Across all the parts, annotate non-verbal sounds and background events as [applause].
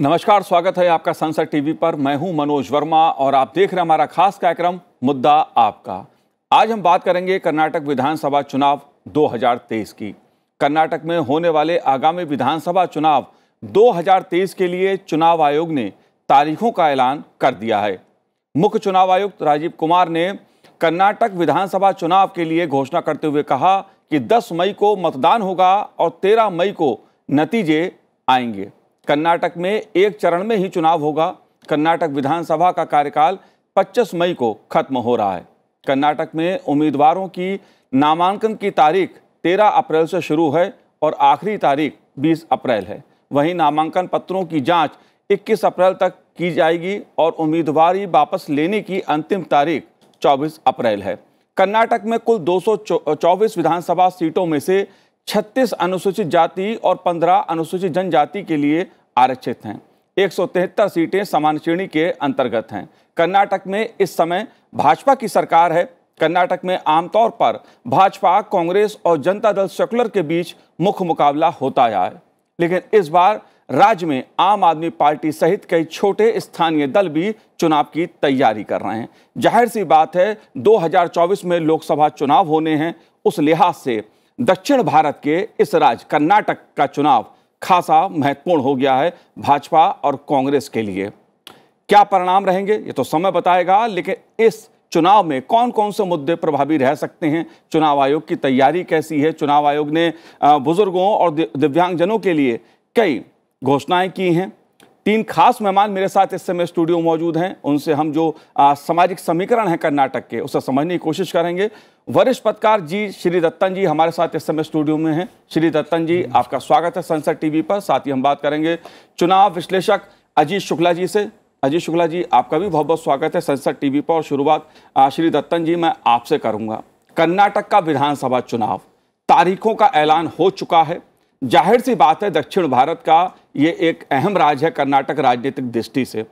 नमस्कार स्वागत है आपका संसद टीवी पर मैं हूं मनोज वर्मा और आप देख रहे हैं हमारा खास कार्यक्रम मुद्दा आपका आज हम बात करेंगे कर्नाटक विधानसभा चुनाव 2023 की कर्नाटक में होने वाले आगामी विधानसभा चुनाव 2023 के लिए चुनाव आयोग ने तारीखों का ऐलान कर दिया है मुख्य चुनाव आयुक्त राजीव कुमार ने कर्नाटक विधानसभा चुनाव के लिए घोषणा करते हुए कहा कि 10 मई को मतदान होगा और 13 मई को नतीजे आएंगे कर्नाटक में एक चरण में ही चुनाव होगा कर्नाटक विधानसभा का कार्यकाल 25 मई को खत्म हो रहा है कर्नाटक में उम्मीदवारों की नामांकन की तारीख 13 अप्रैल से शुरू है और आखिरी तारीख 20 अप्रैल है वहीं नामांकन पत्रों की जांच 21 अप्रैल तक की जाएगी और उम्मीदवारी वापस लेने की अंतिम तारीख 24 अप्रैल है कर्नाटक में कुल दो विधानसभा सीटों में से छत्तीस अनुसूचित जाति और पंद्रह अनुसूचित जनजाति के लिए आरक्षित हैं एक सीटें समान श्रेणी के अंतर्गत हैं कर्नाटक में इस समय भाजपा की सरकार है कर्नाटक में आमतौर पर भाजपा कांग्रेस और जनता दल सेकुलर के बीच मुख्य मुकाबला होता आया है लेकिन इस बार राज्य में आम आदमी पार्टी सहित कई छोटे स्थानीय दल भी चुनाव की तैयारी कर रहे हैं जाहिर सी बात है 2024 में लोकसभा चुनाव होने हैं उस लिहाज से दक्षिण भारत के इस राज्य कर्नाटक का चुनाव खासा महत्वपूर्ण हो गया है भाजपा और कांग्रेस के लिए क्या परिणाम रहेंगे ये तो समय बताएगा लेकिन इस चुनाव में कौन कौन से मुद्दे प्रभावी रह सकते हैं चुनाव आयोग की तैयारी कैसी है चुनाव आयोग ने बुजुर्गों और दिव्यांगजनों के लिए कई घोषणाएं की हैं तीन खास मेहमान मेरे साथ इस समय स्टूडियो मौजूद हैं उनसे हम जो आ, सामाजिक समीकरण है कर्नाटक के उसे समझने की कोशिश करेंगे वरिष्ठ पत्रकार जी श्री दत्तन जी हमारे साथ इस समय स्टूडियो में हैं श्री दत्तन जी आपका स्वागत है संसद टीवी पर साथ ही हम बात करेंगे चुनाव विश्लेषक अजीत शुक्ला जी से अजीत शुक्ला जी आपका भी बहुत बहुत स्वागत है संसद टीवी पर और शुरुआत श्री दत्तन जी मैं आपसे करूंगा कर्नाटक का विधानसभा चुनाव तारीखों का ऐलान हो चुका है जाहिर सी बात है दक्षिण भारत का ये एक अहम राज्य है कर्नाटक राजनीतिक दृष्टि से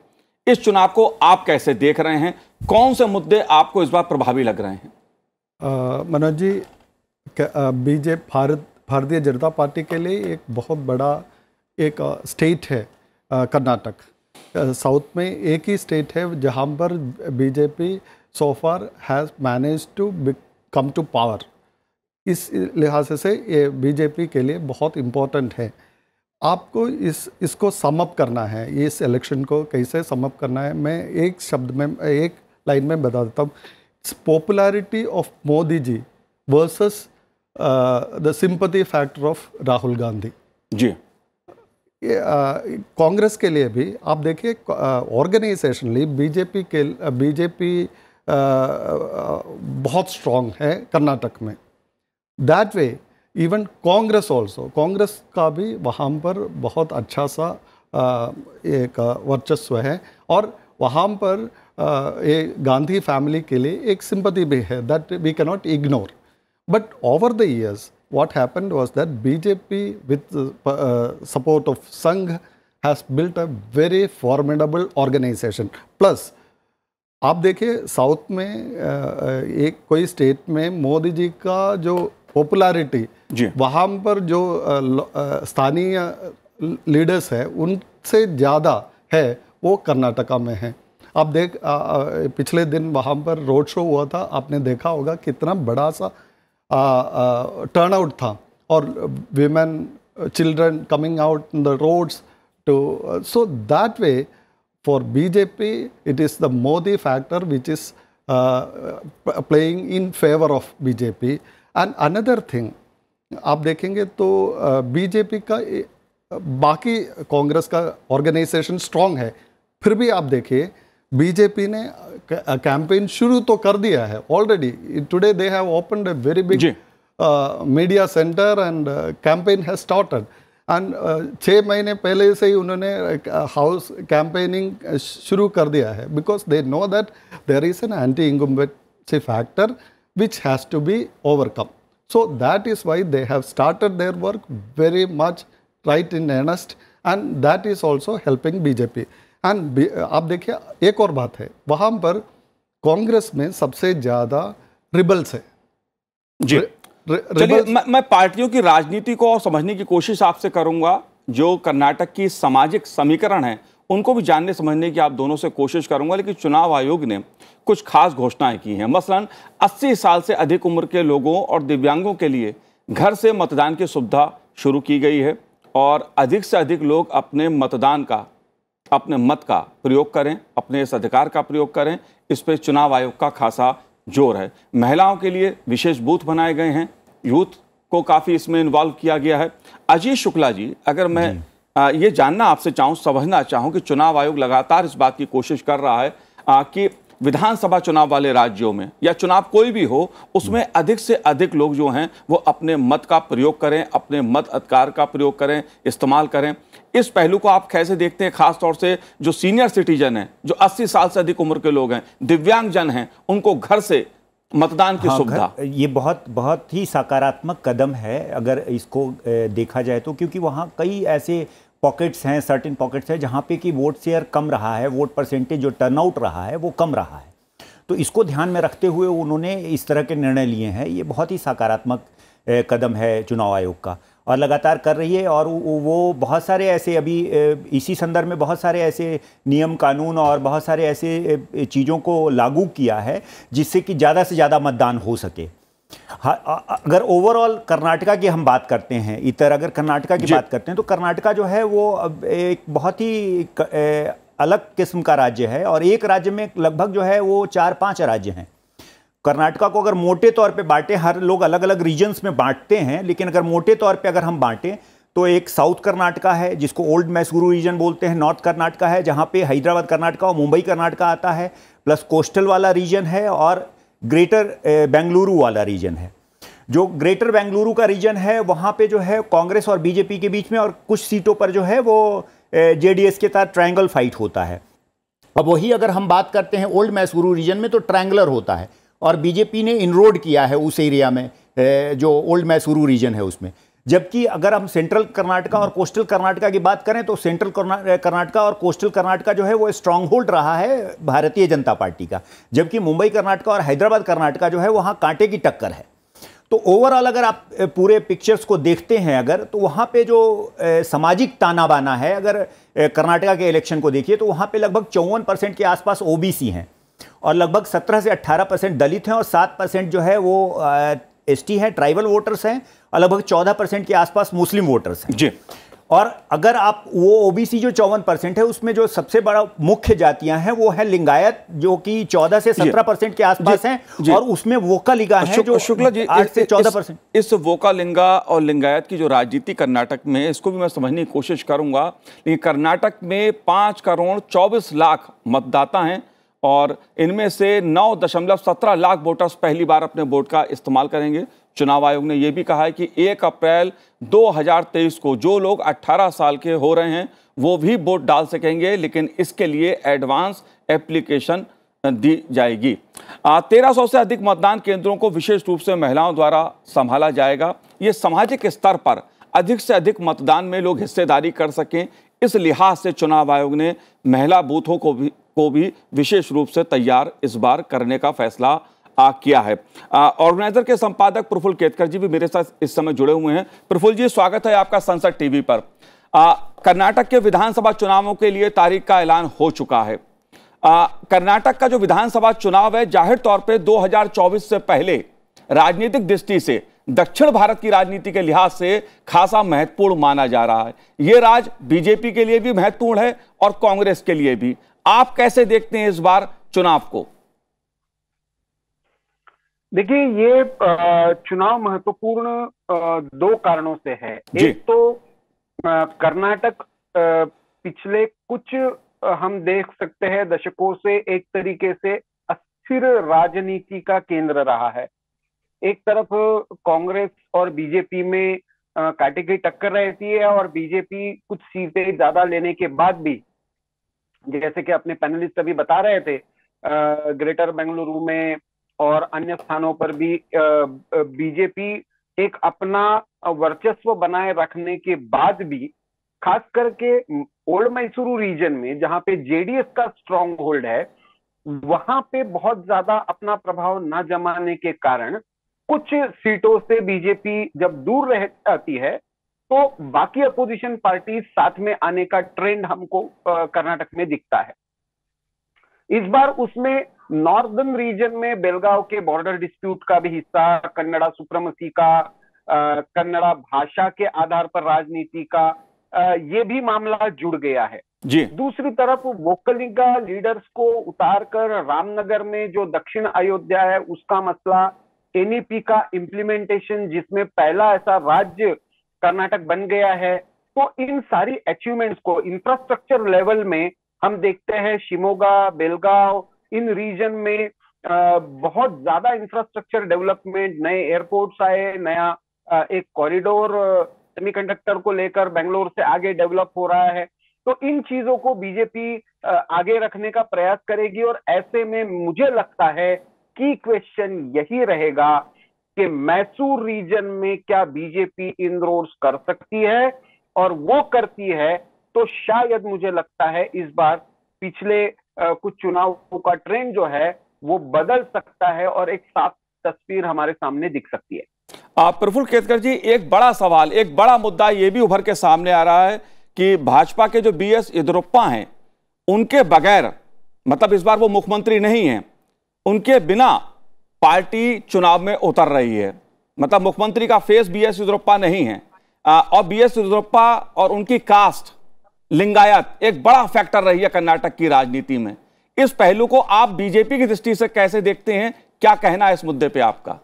इस चुनाव को आप कैसे देख रहे हैं कौन से मुद्दे आपको इस बार प्रभावी लग रहे हैं मनोज जी बीजेपी भारत भारतीय जनता पार्टी के लिए एक बहुत बड़ा एक स्टेट है कर्नाटक साउथ में एक ही स्टेट है जहाँ पर BJP so far has manage to come to power इस लिहाज से ये बीजेपी के लिए बहुत इम्पोर्टेंट है आपको इस इसको समअप करना है इस इलेक्शन को कैसे समअप करना है मैं एक शब्द में एक लाइन में बता देता हूँ popularity of Modi ji versus the sympathy factor of Rahul Gandhi ji Congress के लिए भी आप देखिए ऑर्गेनाइजेशनली uh, बीजेपी के बीजेपी uh, uh, बहुत स्ट्रांग है कर्नाटक में that way even Congress also Congress का भी वहाँ पर बहुत अच्छा सा एक वर्चस्व है और वहाँ पर ये गांधी फैमिली के लिए एक सिंपति भी है that we cannot ignore but over the years what happen was that BJP with support of Sangh has built a very formidable organisation plus आप देखिए साउथ में एक कोई स्टेट में मोदी जी का जो पॉपुलैरिटी जी वहाँ पर जो स्थानीय लीडर्स है उनसे ज़्यादा है वो कर्नाटका में है आप देख आ, आ, पिछले दिन वहाँ पर रोड शो हुआ था आपने देखा होगा कितना बड़ा सा टर्न आउट था और women children coming out in the roads too so that way for BJP it is the Modi factor which is playing in favour of BJP and another thing आप देखेंगे तो बीजेपी का बाकी कांग्रेस का ऑर्गेनाइजेशन स्ट्रांग है फिर भी आप देखिए बीजेपी ने कैंपेन शुरू तो कर दिया है already today they have open a very big media centre and campaign has started and छः महीने पहले से ही उन्होंने हाउस कैंपेनिंग शुरू कर दिया है because they know that there is an anti incumbent factor which has to be overcome. So that is why they have started their work very much right in earnest and that is also helping BJP. And आप देखिए एक और बात है वहाँ पर कांग्रेस में सबसे ज़्यादा रिबल्स है जी चलिए मैं, मैं पार्टियों की राजनीति को समझने की कोशिश आपसे करूंगा जो कर्नाटक की सामाजिक समीकरण है उनको भी जानने समझने की आप दोनों से कोशिश करूंगा लेकिन चुनाव आयोग ने कुछ खास घोषणाएं की हैं मसलन 80 साल से अधिक उम्र के लोगों और दिव्यांगों के लिए घर से मतदान की सुविधा शुरू की गई है और अधिक से अधिक लोग अपने मतदान का अपने मत का प्रयोग करें अपने इस अधिकार का प्रयोग करें इस पर चुनाव आयोग का खासा जोर है महिलाओं के लिए विशेष बूथ बनाए गए हैं यूथ को काफ़ी इसमें इन्वॉल्व किया गया है अजीत शुक्ला जी अगर मैं ये जानना आपसे चाहूँ समझना चाहूँ कि चुनाव आयोग लगातार इस बात की कोशिश कर रहा है कि विधानसभा चुनाव वाले राज्यों में या चुनाव कोई भी हो उसमें अधिक से अधिक लोग जो हैं वो अपने मत का प्रयोग करें अपने मत अधिकार का प्रयोग करें इस्तेमाल करें इस पहलू को आप कैसे देखते हैं खास तौर से जो सीनियर सिटीजन हैं जो 80 साल से अधिक उम्र के लोग हैं दिव्यांगजन हैं उनको घर से मतदान की हाँ, सुविधा ये बहुत बहुत ही सकारात्मक कदम है अगर इसको देखा जाए तो क्योंकि वहाँ कई ऐसे पॉकेट्स हैं सर्टिन पॉकेट्स हैं जहाँ पे कि वोट शेयर कम रहा है वोट परसेंटेज जो टर्नआउट रहा है वो कम रहा है तो इसको ध्यान में रखते हुए उन्होंने इस तरह के निर्णय लिए हैं ये बहुत ही सकारात्मक कदम है चुनाव आयोग का और लगातार कर रही है और वो बहुत सारे ऐसे अभी इसी संदर्भ में बहुत सारे ऐसे नियम कानून और बहुत सारे ऐसे चीज़ों को लागू किया है जिससे कि ज़्यादा से ज़्यादा मतदान हो सके अगर ओवरऑल कर्नाटका की हम बात करते हैं इतर अगर कर्नाटका की बात करते हैं तो कर्नाटका जो है वो एक बहुत ही अलग किस्म का राज्य है और एक राज्य में लगभग जो है वो चार पाँच राज्य हैं कर्नाटका को अगर मोटे तौर पे बांटे हर लोग अलग अलग रीजन्स में बांटते हैं लेकिन अगर मोटे तौर पे अगर हम बांटें तो एक साउथ कर्नाटका है जिसको ओल्ड मैसूरू रीजन बोलते हैं नॉर्थ कर्नाटका है जहाँ पे हैदराबाद कर्नाटका और मुंबई कर्नाटका आता है प्लस कोस्टल वाला रीजन है और ग्रेटर बेंगलुरु वाला रीजन है जो ग्रेटर बेंगलुरु का रीजन है वहाँ पर जो है कांग्रेस और बीजेपी के बीच में और कुछ सीटों पर जो है वो जे के साथ ट्राइंगल फाइट होता है अब वही अगर हम बात करते हैं ओल्ड मैसूरू रीजन में तो ट्रायंगलर होता है और बीजेपी ने इनरोड किया है उस एरिया में जो ओल्ड मैसूरू रीजन है उसमें जबकि अगर हम सेंट्रल कर्नाटका और कोस्टल कर्नाटका की बात करें तो सेंट्रल कर्नाटका और कोस्टल कर्नाटका जो है वो स्ट्रांग होल्ड रहा है भारतीय जनता पार्टी का जबकि मुंबई कर्नाटका और हैदराबाद कर्नाटका जो है वहाँ कांटे की टक्कर है तो ओवरऑल अगर आप पूरे पिक्चर्स को देखते हैं अगर तो वहाँ पे जो सामाजिक ताना बाना है अगर कर्नाटका के इलेक्शन को देखिए तो वहाँ पे लगभग चौवन परसेंट के आसपास ओबीसी हैं और लगभग 17 से 18 परसेंट दलित हैं और 7 परसेंट जो है वो एसटी है ट्राइबल वोटर्स हैं और लगभग 14 परसेंट के आसपास मुस्लिम वोटर्स हैं जी और अगर आप वो ओबीसी जो चौवन परसेंट है उसमें जो सबसे बड़ा मुख्य जातियां हैं वो है लिंगायत जो कि 14 से 17 परसेंट के आसपास हैं और उसमें वोका लिंगा है जो शुक्ला जी आठ से 14 परसेंट इस, इस वोका लिंगा और लिंगायत की जो राजनीति कर्नाटक में इसको भी मैं समझने की कोशिश करूंगा लेकिन कर्नाटक में पाँच करोड़ चौबीस लाख मतदाता हैं और इनमें से नौ दशमलव सत्रह लाख वोटर्स पहली बार अपने वोट का इस्तेमाल करेंगे चुनाव आयोग ने यह भी कहा है कि एक अप्रैल 2023 को जो लोग 18 साल के हो रहे हैं वो भी वोट डाल सकेंगे लेकिन इसके लिए एडवांस एप्लीकेशन दी जाएगी तेरह सौ से अधिक मतदान केंद्रों को विशेष रूप से महिलाओं द्वारा संभाला जाएगा ये सामाजिक स्तर पर अधिक से अधिक मतदान में लोग हिस्सेदारी कर सकें इस लिहाज से चुनाव आयोग ने महिला बूथों को भी को भी विशेष रूप से तैयार इस बार करने का फैसला आ, किया है ऑर्गेनाइजर के संपादक प्रफुल्ल केतकर जी भी मेरे साथ इस समय जुड़े हुए हैं प्रफुल्ल जी स्वागत है आपका संसद टीवी पर कर्नाटक के विधानसभा चुनावों के लिए तारीख का ऐलान हो चुका है कर्नाटक का जो विधानसभा चुनाव है जाहिर तौर पे 2024 से पहले राजनीतिक दृष्टि से दक्षिण भारत की राजनीति के लिहाज से खासा महत्वपूर्ण माना जा रहा है यह राज बीजेपी के लिए भी महत्वपूर्ण है और कांग्रेस के लिए भी आप कैसे देखते हैं इस बार चुनाव को देखिए ये चुनाव महत्वपूर्ण दो कारणों से है एक तो कर्नाटक पिछले कुछ हम देख सकते हैं दशकों से एक तरीके से अस्थिर राजनीति का केंद्र रहा है एक तरफ कांग्रेस और बीजेपी में काटे की टक्कर रहती है और बीजेपी कुछ सीटें ज्यादा लेने के बाद भी जैसे कि अपने पैनलिस्ट अभी बता रहे थे ग्रेटर बेंगलुरु में और अन्य स्थानों पर भी बीजेपी एक अपना वर्चस्व बनाए रखने के बाद भी खास करके ओल्ड मैसूरू रीजन में जहां पे जेडीएस का स्ट्रांग होल्ड है वहां पे बहुत ज्यादा अपना प्रभाव न जमाने के कारण कुछ सीटों से बीजेपी जब दूर रह है तो बाकी अपोजिशन पार्टी साथ में आने का ट्रेंड हमको कर्नाटक में दिखता है इस बार उसमें नॉर्दर्न रीजन में बेलगांव के बॉर्डर डिस्प्यूट का भी हिस्सा कन्नड़ा सुप्रमसी का कन्नड़ा भाषा के आधार पर राजनीति का ये भी मामला जुड़ गया है जी दूसरी तरफ वोकलिंगा लीडर्स को उतारकर रामनगर में जो दक्षिण अयोध्या है उसका मसला एनईपी e का इम्प्लीमेंटेशन जिसमें पहला ऐसा राज्य कर्नाटक बन गया है तो इन सारी अचीवमेंट्स को इंफ्रास्ट्रक्चर लेवल में हम देखते हैं शिमोगा बेलगांव इन रीजन में बहुत ज्यादा इंफ्रास्ट्रक्चर डेवलपमेंट नए एयरपोर्ट्स आए नया एक कॉरिडोर सेमीकंडक्टर को लेकर बेंगलोर से आगे डेवलप हो रहा है तो इन चीजों को बीजेपी आगे रखने का प्रयास करेगी और ऐसे में मुझे लगता है की क्वेश्चन यही रहेगा कि मैसूर रीजन में क्या बीजेपी इन रोड कर सकती है और वो करती है तो शायद मुझे लगता है इस बार पिछले कुछ चुनावों का ट्रेंड जो है वो बदल सकता है और एक साफ तस्वीर हमारे सामने दिख सकती है आप प्रफुल्ल केतकर जी एक बड़ा सवाल एक बड़ा मुद्दा ये भी उभर के सामने आ रहा है कि भाजपा के जो बी एस येद्युरप्पा हैं उनके बगैर मतलब इस बार वो मुख्यमंत्री नहीं हैं उनके बिना पार्टी चुनाव में उतर रही है मतलब मुख्यमंत्री का फेस बी एस येदुरप्पा नहीं है और बी एस येदुरप्पा और उनकी कास्ट लिंगायत एक बड़ा फैक्टर रही है कर्नाटक की राजनीति में इस पहलू को आप बीजेपी की दृष्टि से कैसे देखते हैं क्या कहना है इस मुद्दे पे आपका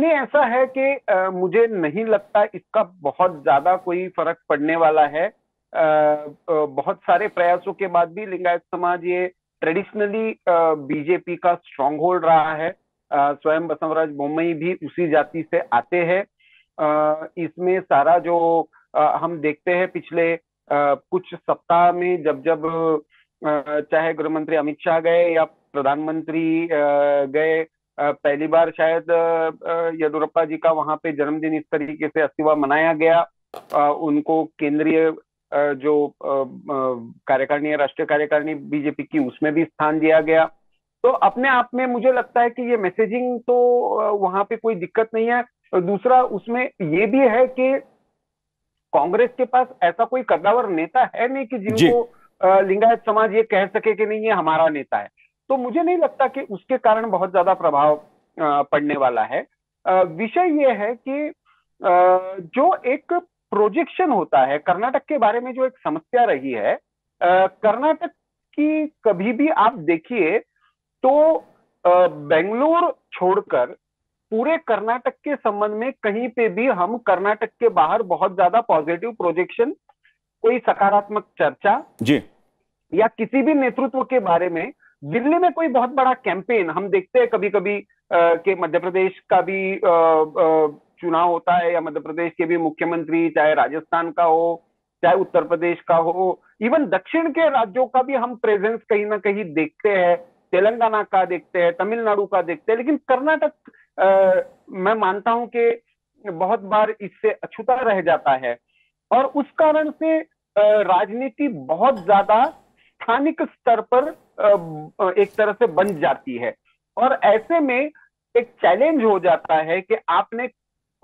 नहीं ऐसा है कि आ, मुझे नहीं लगता इसका बहुत ज्यादा कोई फर्क पड़ने वाला है आ, आ, बहुत सारे प्रयासों के बाद भी लिंगायत समाज ये ट्रेडिशनली बीजेपी का स्ट्रांग होल्ड रहा है स्वयं बसवराज बोमई भी उसी जाति से आते हैं इसमें सारा जो हम देखते हैं पिछले कुछ सप्ताह में जब जब चाहे गृह मंत्री अमित शाह गए या प्रधानमंत्री गए पहली बार शायद येदुरप्पा जी का वहां पे जन्मदिन इस तरीके से अस्तिवा मनाया गया उनको केंद्रीय जो कार्यकारिणी राष्ट्रीय कार्यकारिणी बीजेपी की उसमें भी स्थान दिया गया तो अपने आप में मुझे लगता है कि ये मैसेजिंग तो वहां पे कोई दिक्कत नहीं है दूसरा उसमें ये भी है कि कांग्रेस के पास ऐसा कोई कद्दावर नेता है नहीं कि जिनको लिंगायत समाज ये कह सके कि नहीं ये हमारा नेता है तो मुझे नहीं लगता कि उसके कारण बहुत ज्यादा प्रभाव पड़ने वाला है विषय ये है कि जो एक प्रोजेक्शन होता है कर्नाटक के बारे में जो एक समस्या रही है कर्नाटक की कभी भी आप देखिए तो बेंगलोर छोड़कर पूरे कर्नाटक के संबंध में कहीं पे भी हम कर्नाटक के बाहर बहुत ज्यादा पॉजिटिव प्रोजेक्शन कोई सकारात्मक चर्चा जी या किसी भी नेतृत्व के बारे में दिल्ली में कोई बहुत बड़ा कैंपेन हम देखते हैं कभी कभी के मध्य प्रदेश का भी आ, आ, चुनाव होता है या मध्य प्रदेश के भी मुख्यमंत्री चाहे राजस्थान का हो चाहे उत्तर प्रदेश का हो इवन दक्षिण के राज्यों का भी हम प्रेजेंस कहीं ना कहीं देखते हैं तेलंगाना का देखते हैं तमिलनाडु का देखते हैं लेकिन कर्नाटक मैं मानता हूं कि बहुत बार इससे अछूता रह जाता है और उस कारण से राजनीति बहुत ज्यादा स्थानिक स्तर पर एक तरह से बन जाती है और ऐसे में एक चैलेंज हो जाता है कि आपने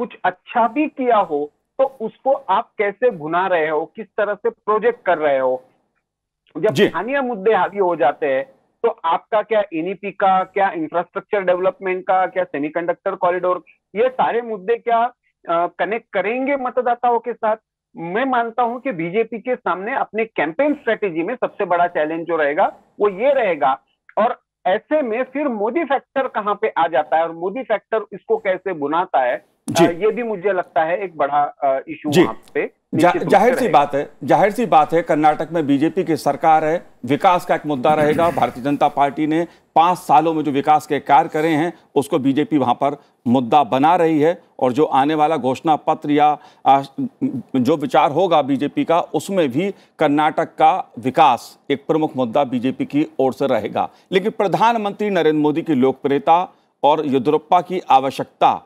कुछ अच्छा भी किया हो तो उसको आप कैसे भुना रहे हो किस तरह से प्रोजेक्ट कर रहे हो जब स्थानीय मुद्दे हावी हो जाते हैं तो आपका क्या एनईपी का क्या इंफ्रास्ट्रक्चर डेवलपमेंट का क्या सेमीकंडक्टर कॉरिडोर ये सारे मुद्दे क्या कनेक्ट करेंगे मतदाताओं के साथ मैं मानता हूं कि बीजेपी के सामने अपने कैंपेन स्ट्रेटेजी में सबसे बड़ा चैलेंज जो रहेगा वो ये रहेगा और ऐसे में फिर मोदी फैक्टर कहां पे आ जाता है और मोदी फैक्टर इसको कैसे बुनाता है ये भी मुझे लगता है एक बड़ा इशू जी पे जा, जाहिर सी बात है जाहिर सी बात है कर्नाटक में बीजेपी की सरकार है विकास का एक मुद्दा रहेगा [clears throat] भारतीय जनता पार्टी ने पांच सालों में जो विकास के कार्य करे हैं उसको बीजेपी वहां पर मुद्दा बना रही है और जो आने वाला घोषणा पत्र या जो विचार होगा बीजेपी का उसमें भी कर्नाटक का विकास एक प्रमुख मुद्दा बीजेपी की ओर से रहेगा लेकिन प्रधानमंत्री नरेंद्र मोदी की लोकप्रियता और येदुरप्पा की आवश्यकता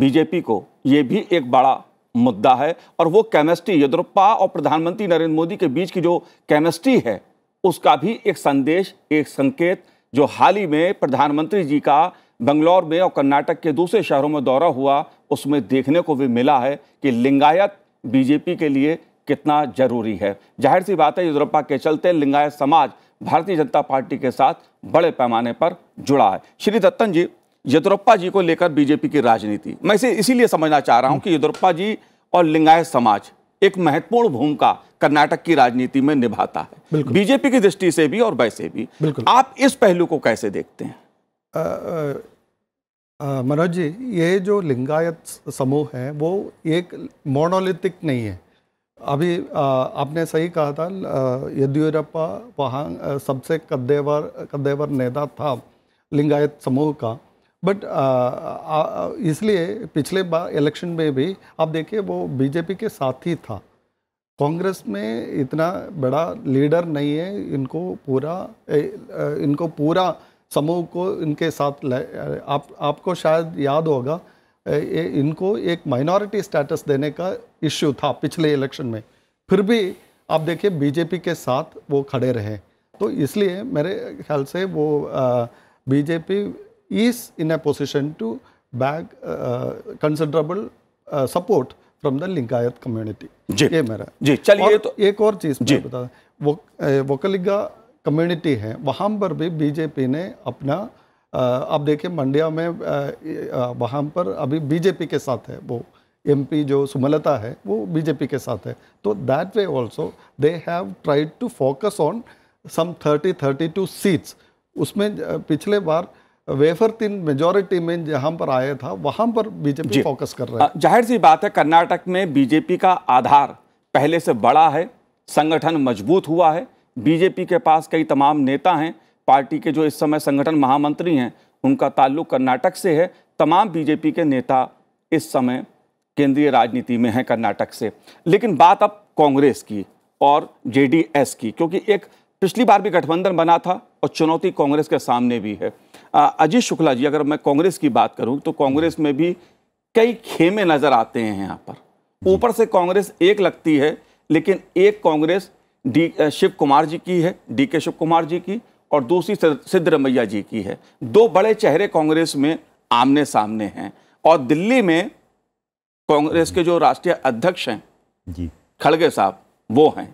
बीजेपी को ये भी एक बड़ा मुद्दा है और वो केमिस्ट्री येदुरप्पा और प्रधानमंत्री नरेंद्र मोदी के बीच की जो केमिस्ट्री है उसका भी एक संदेश एक संकेत जो हाल ही में प्रधानमंत्री जी का बंगलौर में और कर्नाटक के दूसरे शहरों में दौरा हुआ उसमें देखने को भी मिला है कि लिंगायत बीजेपी के लिए कितना जरूरी है जाहिर सी बात है येदुरप्पा के चलते लिंगायत समाज भारतीय जनता पार्टी के साथ बड़े पैमाने पर जुड़ा है श्री दत्तन जी येदुरप्पा जी को लेकर बीजेपी की राजनीति मैं इसे इसीलिए समझना चाह रहा हूं कि येदुरप्पा जी और लिंगायत समाज एक महत्वपूर्ण भूमिका कर्नाटक की राजनीति में निभाता है बीजेपी की दृष्टि से भी और वैसे भी आप इस पहलू को कैसे देखते हैं मनोज जी ये जो लिंगायत समूह है वो एक मोनोलिथिक नहीं है अभी आ, आपने सही कहा था येदियुरप्पा वहाँ सबसे कद्देवर कद्देवर नेता था लिंगायत समूह का बट uh, uh, uh, इसलिए पिछले बार इलेक्शन में भी आप देखिए वो बीजेपी के साथ ही था कांग्रेस में इतना बड़ा लीडर नहीं है इनको पूरा इनको पूरा समूह को इनके साथ आप आपको शायद याद होगा ए, इनको एक माइनॉरिटी स्टेटस देने का इश्यू था पिछले इलेक्शन में फिर भी आप देखिए बीजेपी के साथ वो खड़े रहे तो इसलिए मेरे ख्याल से वो BJP is in a position to bag uh, uh, considerable uh, support from the Lingayat community ये मेरा जी चलिए तो एक और चीज मैं बता वो, वोकलिगा कम्युनिटी है वहाँ पर भी बीजेपी ने अपना आप देखिए मंडिया में वहाँ पर अभी बीजेपी के साथ है वो एमपी जो सुमलता है वो बीजेपी के साथ है तो that way also they have tried to focus on some thirty thirty two seats उसमें पिछले बार वेफर तीन मेजोरिटी में जहां पर आया था वहां पर बीजेपी फोकस कर रहा है जाहिर सी बात है कर्नाटक में बीजेपी का आधार पहले से बड़ा है संगठन मजबूत हुआ है बीजेपी के पास कई तमाम नेता हैं पार्टी के जो इस समय संगठन महामंत्री हैं उनका ताल्लुक कर्नाटक से है तमाम बीजेपी के नेता इस समय केंद्रीय राजनीति में हैं कर्नाटक से लेकिन बात अब कांग्रेस की और जेडीएस की क्योंकि एक पिछली बार भी गठबंधन बना था और चुनौती कांग्रेस के सामने भी है अजय शुक्ला जी अगर मैं कांग्रेस की बात करूं तो कांग्रेस में भी कई खेमे नज़र आते हैं यहाँ पर ऊपर से कांग्रेस एक लगती है लेकिन एक कांग्रेस डी शिव कुमार जी की है डी के शिव कुमार जी की और दूसरी सिद्धरमैया जी की है दो बड़े चेहरे कांग्रेस में आमने सामने हैं और दिल्ली में कांग्रेस के जो राष्ट्रीय अध्यक्ष हैं जी खड़गे साहब वो हैं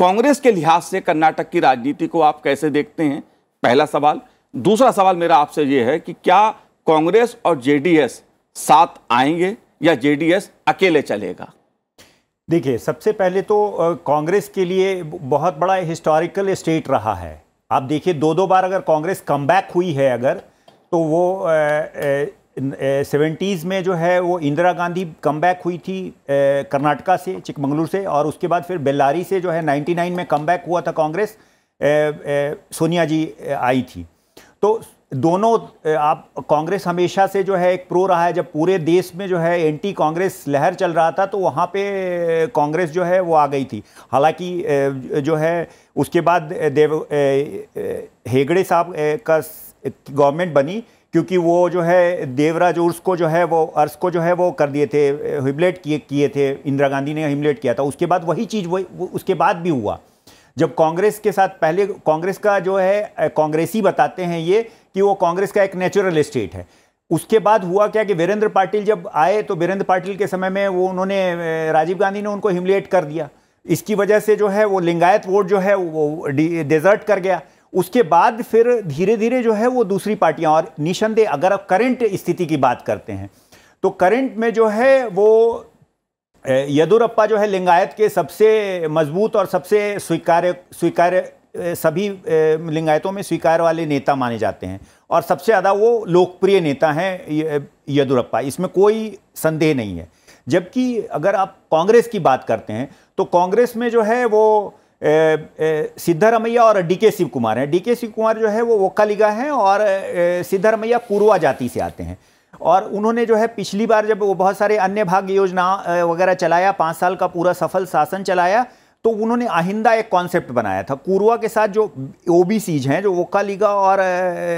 कांग्रेस के लिहाज से कर्नाटक की राजनीति को आप कैसे देखते हैं पहला सवाल दूसरा सवाल मेरा आपसे ये है कि क्या कांग्रेस और जेडीएस साथ आएंगे या जेडीएस अकेले चलेगा देखिए सबसे पहले तो कांग्रेस के लिए बहुत बड़ा हिस्टोरिकल स्टेट रहा है आप देखिए दो दो बार अगर कांग्रेस कम हुई है अगर तो वो सेवेंटीज़ में जो है वो इंदिरा गांधी कम हुई थी कर्नाटका से चिकमंगलूर से और उसके बाद फिर बेल्लारी से जो है 99 में कम हुआ था कांग्रेस सोनिया जी आई थी तो दोनों आप कांग्रेस हमेशा से जो है एक प्रो रहा है जब पूरे देश में जो है एंटी कांग्रेस लहर चल रहा था तो वहाँ पे कांग्रेस जो है वो आ गई थी हालांकि जो है उसके बाद देव हेगड़े साहब का गवर्नमेंट बनी क्योंकि वो जो है देवराज उर्स को जो है वो अर्स को जो है वो कर दिए थे हिमलेट किए किए थे इंदिरा गांधी ने हिमलेट किया था उसके बाद वही चीज़ वही उसके बाद भी हुआ जब कांग्रेस के साथ पहले कांग्रेस का जो है कांग्रेसी बताते हैं ये कि वो कांग्रेस का एक नेचुरल स्टेट है उसके बाद हुआ क्या कि वीरेंद्र पाटिल जब आए तो वीरेंद्र पाटिल के समय में वो उन्होंने राजीव गांधी ने उनको हिमलेट कर दिया इसकी वजह से जो है वो लिंगायत वोट जो है वो डेजर्ट कर गया उसके बाद फिर धीरे धीरे जो है वो दूसरी पार्टियां और निशंदेह अगर आप करंट स्थिति की बात करते हैं तो करंट में जो है वो यदुरप्पा जो है लिंगायत के सबसे मजबूत और सबसे स्वीकार्य स्वीकार्य सभी लिंगायतों में स्वीकार वाले नेता माने जाते हैं और सबसे ज़्यादा वो लोकप्रिय नेता हैं येदुरप्पा इसमें कोई संदेह नहीं है जबकि अगर आप कांग्रेस की बात करते हैं तो कांग्रेस में जो है वो सिद्धारमैया और डी के शिव कुमार हैं डी के शिव कुमार जो है वो लिगा हैं और सिद्धारमैया पूर्वा जाति से आते हैं और उन्होंने जो है पिछली बार जब वो बहुत सारे अन्य भाग योजना वगैरह चलाया पाँच साल का पूरा सफल शासन चलाया तो उन्होंने आहिंदा एक कॉन्सेप्ट बनाया था कुरवा के साथ जो ओ हैं जो वोका लीगा और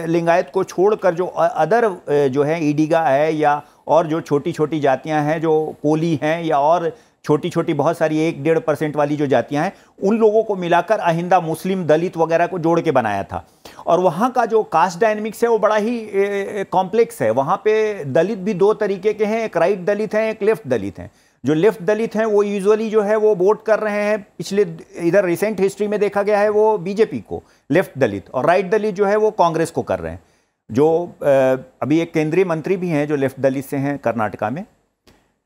लिंगायत को छोड़कर जो अदर जो है ईडीगा है या और जो छोटी छोटी जातियां हैं जो कोली हैं या और छोटी छोटी बहुत सारी एक डेढ़ परसेंट वाली जो जातियां हैं उन लोगों को मिलाकर आहिंदा मुस्लिम दलित वगैरह को जोड़ के बनाया था और वहाँ का जो कास्ट डायनेमिक्स है वो बड़ा ही कॉम्प्लेक्स है वहाँ पे दलित भी दो तरीके के हैं एक राइट दलित हैं एक लेफ्ट दलित हैं जो लेफ्ट दलित हैं वो यूजुअली जो है वो वोट कर रहे हैं पिछले इधर रिसेंट हिस्ट्री में देखा गया है वो बीजेपी को लेफ्ट दलित और राइट दलित जो है वो कांग्रेस को कर रहे हैं जो अभी एक केंद्रीय मंत्री भी हैं जो लेफ्ट दलित से हैं कर्नाटका में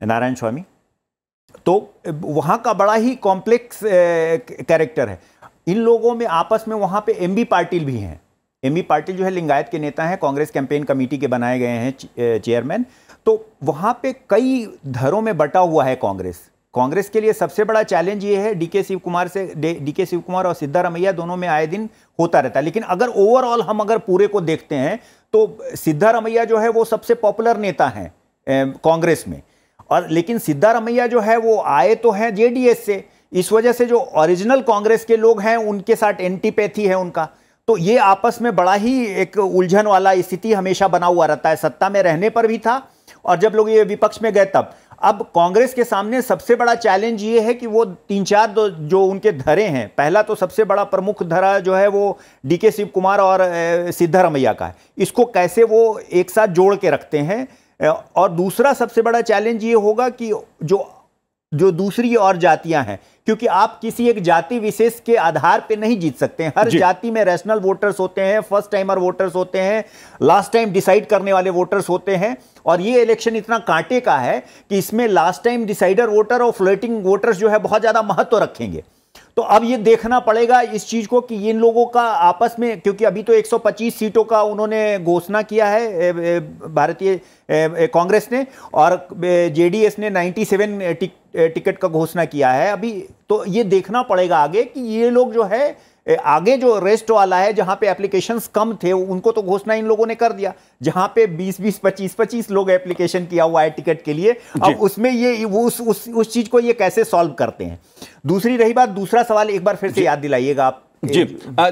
नारायण स्वामी तो वहाँ का बड़ा ही कॉम्प्लेक्स कैरेक्टर है इन लोगों में आपस में वहाँ पे एम बी पाटिल भी हैं एम पाटिल जो है लिंगायत के नेता हैं कांग्रेस कैंपेन कमेटी के बनाए गए हैं चेयरमैन तो वहाँ पे कई धरों में बटा हुआ है कांग्रेस कांग्रेस के लिए सबसे बड़ा चैलेंज ये है डीके शिव कुमार से डीके शिव कुमार और सिद्धारमैया दोनों में आए दिन होता रहता है लेकिन अगर ओवरऑल हम अगर पूरे को देखते हैं तो सिद्धारमैया जो है वो सबसे पॉपुलर नेता हैं कांग्रेस में और लेकिन सिद्धारमैया जो है वो आए तो हैं जे से इस वजह से जो ओरिजिनल कांग्रेस के लोग हैं उनके साथ एंटीपैथी है उनका तो ये आपस में बड़ा ही एक उलझन वाला स्थिति हमेशा बना हुआ रहता है सत्ता में रहने पर भी था और जब लोग ये विपक्ष में गए तब अब कांग्रेस के सामने सबसे बड़ा चैलेंज ये है कि वो तीन चार जो उनके धरे हैं पहला तो सबसे बड़ा प्रमुख धरा जो है वो डीके शिव कुमार और सिद्धारमैया का है इसको कैसे वो एक साथ जोड़ के रखते हैं और दूसरा सबसे बड़ा चैलेंज ये होगा कि जो जो दूसरी और जातियां हैं क्योंकि आप किसी एक जाति विशेष के आधार पर नहीं जीत सकते हैं हर जाति में रैशनल वोटर्स होते हैं फर्स्ट टाइमर वोटर्स होते हैं लास्ट टाइम डिसाइड करने वाले वोटर्स होते हैं और ये इलेक्शन इतना कांटे का है कि इसमें लास्ट टाइम डिसाइडर वोटर और फ्लोटिंग वोटर्स जो है बहुत ज़्यादा महत्व रखेंगे तो अब ये देखना पड़ेगा इस चीज़ को कि इन लोगों का आपस में क्योंकि अभी तो 125 सीटों का उन्होंने घोषणा किया है भारतीय कांग्रेस ने और जेडीएस ने 97 टिक, टिकट का घोषणा किया है अभी तो ये देखना पड़ेगा आगे कि ये लोग जो है आगे जो रेस्ट वाला है जहां पे एप्लीकेशंस कम थे उनको तो घोषणा इन लोगों ने कर दिया जहां पे 20 20 25 25 लोग एप्लीकेशन किया हुआ है टिकट के लिए अब उसमें ये वो उस उस, उस चीज को ये कैसे सॉल्व करते हैं दूसरी रही बात दूसरा सवाल एक बार फिर से याद दिलाइएगा आप जी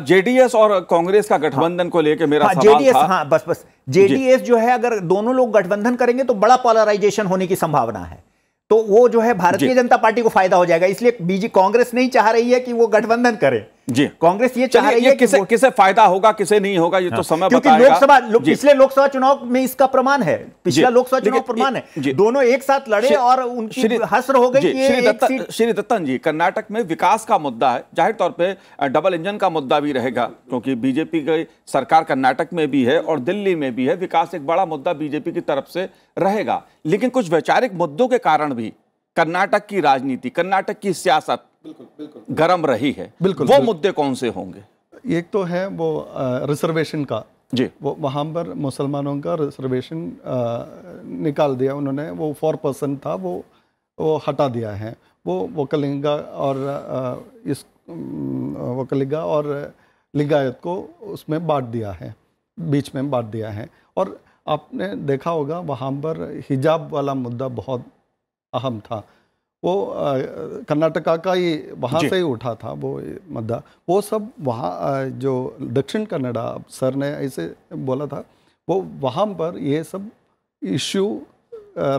जेडीएस और कांग्रेस का गठबंधन हाँ, को लेकर मेरा हाँ, सवाल जेडीएस हाँ बस बस जेडीएस जो है अगर दोनों लोग गठबंधन करेंगे तो बड़ा पोलराइजेशन होने की संभावना है तो वो जो है भारतीय जनता पार्टी को फायदा हो जाएगा इसलिए बीजेपी कांग्रेस नहीं चाह रही है कि वो गठबंधन करे जी कांग्रेस ये चाह रही है किसे कि किसे फायदा होगा किसे नहीं होगा ये तो हाँ। तो समय क्योंकि लोकसभा लो, पिछले लोकसभा चुनाव में इसका प्रमाण है पिछला लोकसभा चुनाव प्रमाण है दोनों एक साथ लड़े और उनकी हस्र हो गई श्री दत्तन जी कर्नाटक में विकास का मुद्दा है जाहिर तौर पर डबल इंजन का मुद्दा भी रहेगा क्योंकि बीजेपी की सरकार कर्नाटक में भी है और दिल्ली में भी है विकास एक बड़ा मुद्दा बीजेपी की तरफ से रहेगा लेकिन कुछ वैचारिक मुद्दों के कारण भी कर्नाटक की राजनीति कर्नाटक की सियासत बिल्कुल बिल्कुल गर्म रही है बिल्कुल वो मुद्दे कौन से होंगे एक तो है वो रिजर्वेशन का जी वो वहाँ पर मुसलमानों का रिजर्वेशन निकाल दिया उन्होंने वो फोर परसेंट था वो वो हटा दिया है वो वकलिंगा और आ, इस वकलिंगा और लिंगायत को उसमें बांट दिया है बीच में बांट दिया है और आपने देखा होगा वहाँ पर हिजाब वाला मुद्दा बहुत अहम था वो कर्नाटका का ही वहाँ से ही उठा था वो मद्दा वो सब वहाँ जो दक्षिण कन्नडा सर ने ऐसे बोला था वो वहाँ पर ये सब इश्यू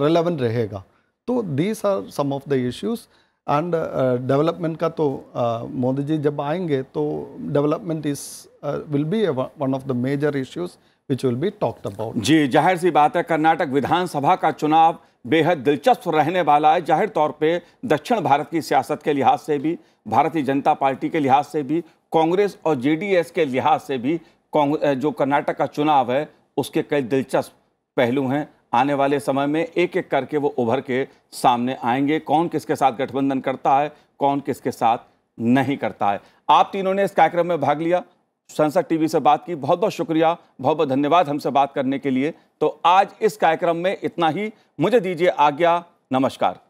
रेलेवेंट रहेगा तो these are some of the issues and development का तो मोदी जी जब आएंगे तो development is will be one of the major issues which will be talked about जी जाहिर सी बात है कर्नाटक विधानसभा का चुनाव बेहद दिलचस्प रहने वाला है जाहिर तौर पे दक्षिण भारत की सियासत के लिहाज से भी भारतीय जनता पार्टी के लिहाज से भी कांग्रेस और जेडीएस के लिहाज से भी जो कर्नाटक का चुनाव है उसके कई दिलचस्प पहलू हैं आने वाले समय में एक एक करके वो उभर के सामने आएंगे कौन किसके साथ गठबंधन करता है कौन किसके साथ नहीं करता है आप तीनों ने इस कार्यक्रम में भाग लिया संसद टीवी से बात की बहुत बहुत शुक्रिया बहुत बहुत धन्यवाद हमसे बात करने के लिए तो आज इस कार्यक्रम में इतना ही मुझे दीजिए आज्ञा नमस्कार